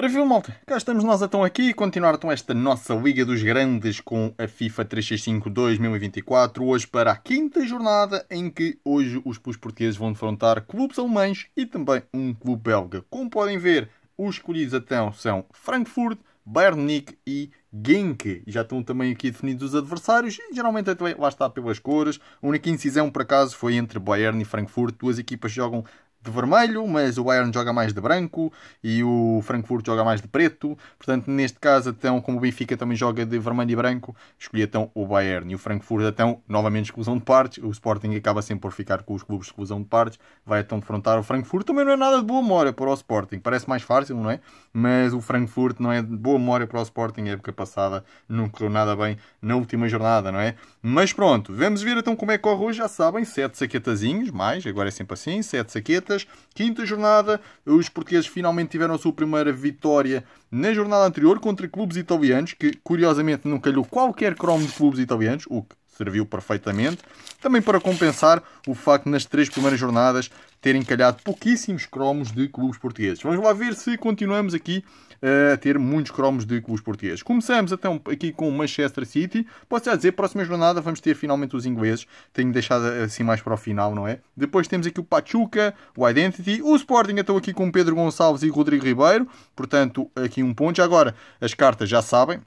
Ora viu, malta, cá estamos nós então aqui e continuar então esta nossa Liga dos Grandes com a FIFA 365 2024, hoje para a quinta jornada em que hoje os clubes portugueses vão enfrentar clubes alemães e também um clube belga. Como podem ver, os escolhidos então são Frankfurt, Bayern e Genk. Já estão também aqui definidos os adversários e geralmente até lá está pelas cores. A única incisão, por acaso, foi entre Bayern e Frankfurt. Duas equipas jogam de vermelho, mas o Bayern joga mais de branco e o Frankfurt joga mais de preto. Portanto, neste caso, então, como o Benfica também joga de vermelho e branco, escolhi então o Bayern e o Frankfurt, então, novamente exclusão de partes. O Sporting acaba sempre por ficar com os clubes de exclusão de partes. Vai então defrontar o Frankfurt, também não é nada de boa memória para o Sporting. Parece mais fácil, não é? Mas o Frankfurt não é de boa memória para o Sporting. A época passada não correu nada bem na última jornada, não é? Mas pronto, vamos ver então como é que corre hoje. Já sabem, 7 saquetazinhos, mais, agora é sempre assim, 7 saquetas atletas. Quinta jornada, os portugueses finalmente tiveram a sua primeira vitória na jornada anterior contra clubes italianos, que curiosamente não calhou qualquer cromo de clubes italianos, o que serviu perfeitamente. Também para compensar o facto de nas três primeiras jornadas terem calhado pouquíssimos cromos de clubes portugueses. Vamos lá ver se continuamos aqui eh, a ter muitos cromos de clubes portugueses. Começamos então aqui com o Manchester City. Posso já dizer, próxima jornada vamos ter finalmente os ingleses. Tenho deixado assim mais para o final, não é? Depois temos aqui o Pachuca, o Identity, o Sporting então aqui com Pedro Gonçalves e Rodrigo Ribeiro. Portanto, aqui um ponto. Já agora, as cartas já sabem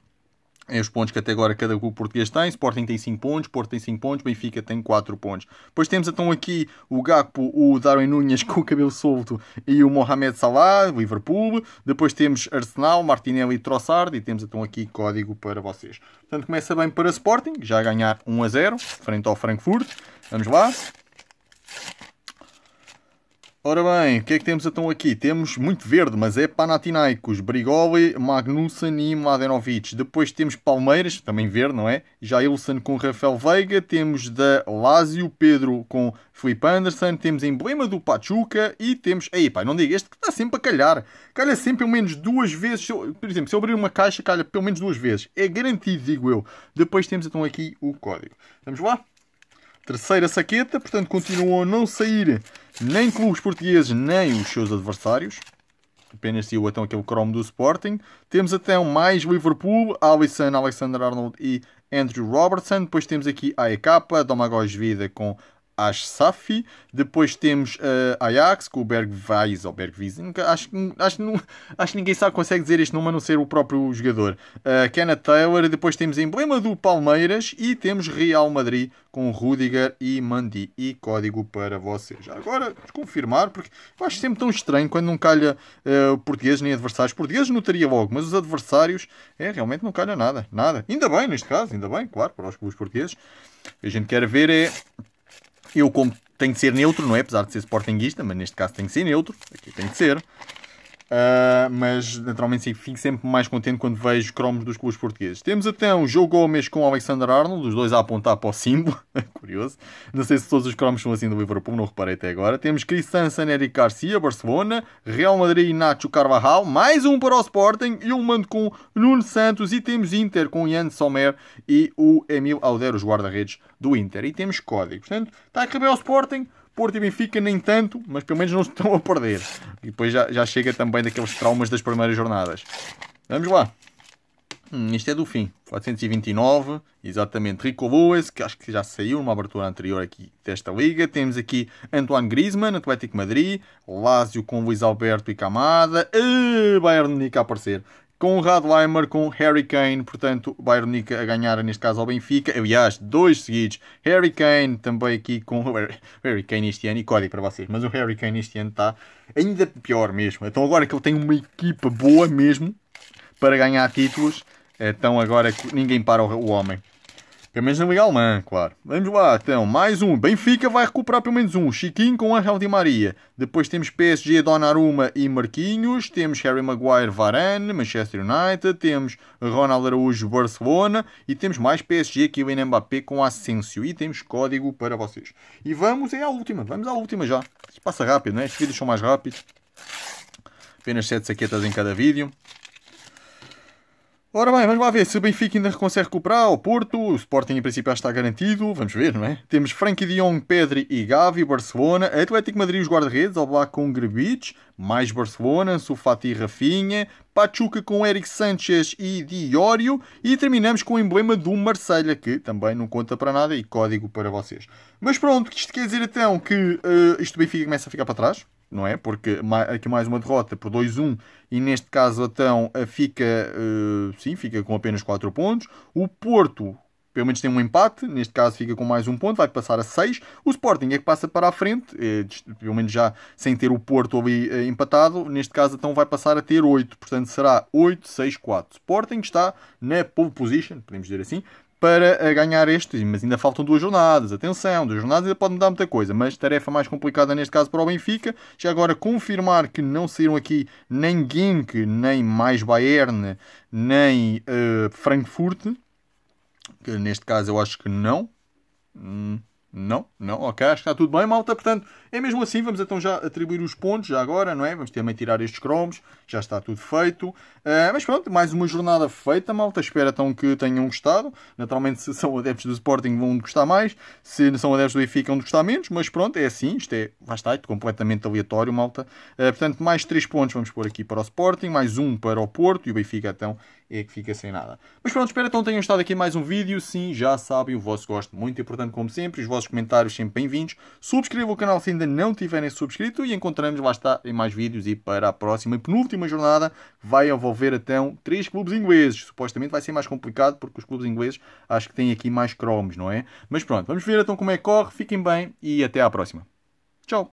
é os pontos que até agora cada clube português tem. Sporting tem 5 pontos, Porto tem 5 pontos, Benfica tem 4 pontos. Depois temos então aqui o Gakpo, o Darwin Nunes com o cabelo solto e o Mohamed Salah, Liverpool. Depois temos Arsenal, Martinelli e Trossard. E temos então aqui código para vocês. Portanto, começa bem para Sporting, já a ganhar 1 a 0, frente ao Frankfurt. Vamos lá. Ora bem, o que é que temos então aqui? Temos muito verde, mas é Panathinaikos, Brigoli, Magnussen e Mladenovic. Depois temos Palmeiras, também verde, não é? Jailson com Rafael Veiga. Temos da Lazio, Pedro com Felipe Anderson. Temos emblema do Pachuca e temos... Aí, pai, não diga, este que está sempre a calhar. Calha sempre pelo menos duas vezes. Por exemplo, se eu abrir uma caixa, calha pelo menos duas vezes. É garantido, digo eu. Depois temos então aqui o código. Vamos lá? Terceira saqueta, portanto continuam a não sair nem clubes portugueses, nem os seus adversários. Apenas se então, é o então aquele Chrome do Sporting. Temos até um mais Liverpool, Alisson, Alexander Arnold e Andrew Robertson. Depois temos aqui a EK, Domagoj Vida com Safi, depois temos uh, Ajax com o Bergwijs ou Bergwijs, acho, acho, não, acho que ninguém sabe, consegue dizer este nome a não ser o próprio jogador. Uh, Kenneth Taylor, depois temos emblema do Palmeiras e temos Real Madrid com Rudiger e Mandi e código para vocês. Agora, confirmar, porque eu acho sempre tão estranho quando não calha uh, eh, portugueses nem adversários. Portugueses notaria logo, mas os adversários, é, realmente não calha nada, nada. Ainda bem, neste caso, ainda bem, claro, para os clubes portugueses. O que a gente quer ver é eu, como tenho que ser neutro, não é? Apesar de ser sportinguista, mas neste caso tem que ser neutro. Aqui tem que ser. Uh, mas naturalmente sim, fico sempre mais contente quando vejo cromos dos clubes portugueses. Temos até um Joe Gomes com Alexander Arnold, os dois a apontar para o símbolo, curioso. Não sei se todos os cromos são assim do Liverpool, não reparei até agora. Temos Cristian Eric Garcia, Barcelona, Real Madrid e Nacho Carvajal, mais um para o Sporting, e um mando com Nuno Santos, e temos Inter com Ian Sommer e o Emil Alder, os guarda-redes do Inter. E temos código, portanto, está a acabar o Sporting Porto e Benfica nem tanto, mas pelo menos não estão a perder. E depois já, já chega também daqueles traumas das primeiras jornadas. Vamos lá. Hum, isto é do fim. 429, exatamente. Rico Lewis, que acho que já saiu numa abertura anterior aqui desta liga. Temos aqui Antoine Griezmann, Atlético Madrid. Lazio com Luiz Alberto e Camada. E eh, Bayern Munique a aparecer com o Radleimer, com Harry Kane, portanto, o Bayern Munique a ganhar, neste caso, ao Benfica. Aliás, dois seguidos. Harry Kane também aqui com o Harry Kane este ano, e código para vocês, mas o Harry Kane este ano está ainda pior mesmo. Então, agora que ele tem uma equipa boa mesmo para ganhar títulos, então agora ninguém para o homem. Pelo menos na Liga Alemã, claro. Vamos lá, então. Mais um. Benfica vai recuperar pelo menos um. Chiquinho com Angel Di Maria. Depois temos PSG, Donnarumma e Marquinhos. Temos Harry Maguire, Varane, Manchester United. Temos Ronald Araújo, Barcelona. E temos mais PSG, Kylian Mbappé com Asensio. E temos código para vocês. E vamos é à última. Vamos à última já. Isso passa rápido, não é? Estes vídeos são mais rápidos. Apenas 7 saquetas em cada vídeo. Ora bem, vamos lá ver se o Benfica ainda consegue recuperar o Porto. O Sporting, em princípio, já está garantido. Vamos ver, não é? Temos Frankie de Jong, Pedri e Gavi, Barcelona. Atlético Madrid, os guarda-redes, ao com Grebic, mais Barcelona, Sufati e Rafinha. Pachuca com Eric Sanchez e Diório. E terminamos com o emblema do Marselha que também não conta para nada e código para vocês. Mas pronto, isto quer dizer então que uh, isto do Benfica começa a ficar para trás não é? Porque aqui mais uma derrota por 2-1 e neste caso então fica, eh, sim, fica com apenas 4 pontos. O Porto pelo menos tem um empate, neste caso fica com mais um ponto, vai passar a 6. O Sporting é que passa para a frente, eh, pelo menos já sem ter o Porto ali eh, empatado, neste caso então vai passar a ter 8, portanto será 8, 6, 4. Sporting está na pole position, podemos dizer assim, para eh, ganhar este, mas ainda faltam duas jornadas, atenção, duas jornadas ainda pode mudar muita coisa, mas tarefa mais complicada neste caso para o Benfica, já agora confirmar que não saíram aqui nem Gink, nem mais Bayern, nem uh, Frankfurt, que neste caso eu acho que não, hum. Não, não, ok, acho que está tudo bem, malta. Portanto, é mesmo assim, vamos então já atribuir os pontos, já agora, não é? Vamos também tirar estes cromos, já está tudo feito. Uh, mas pronto, mais uma jornada feita, malta. Espero então que tenham gostado. Naturalmente, se são adeptos do Sporting, vão gostar mais. Se não são adeptos do Benfica, vão gostar menos. Mas pronto, é assim, isto é, vai está, é completamente aleatório, malta. Uh, portanto, mais 3 pontos vamos pôr aqui para o Sporting, mais um para o Porto e o Benfica, então, é que fica sem nada. Mas pronto, espero então tenham gostado aqui mais um vídeo. Sim, já sabem, o vosso gosto muito importante, como sempre. Os vossos vossos comentários sempre bem-vindos. Subscreva o canal se ainda não tiverem subscrito e encontramos lá está em mais vídeos e para a próxima e penúltima jornada vai envolver então três clubes ingleses. Supostamente vai ser mais complicado porque os clubes ingleses acho que têm aqui mais cromos, não é? Mas pronto, vamos ver então como é que corre. Fiquem bem e até à próxima. Tchau!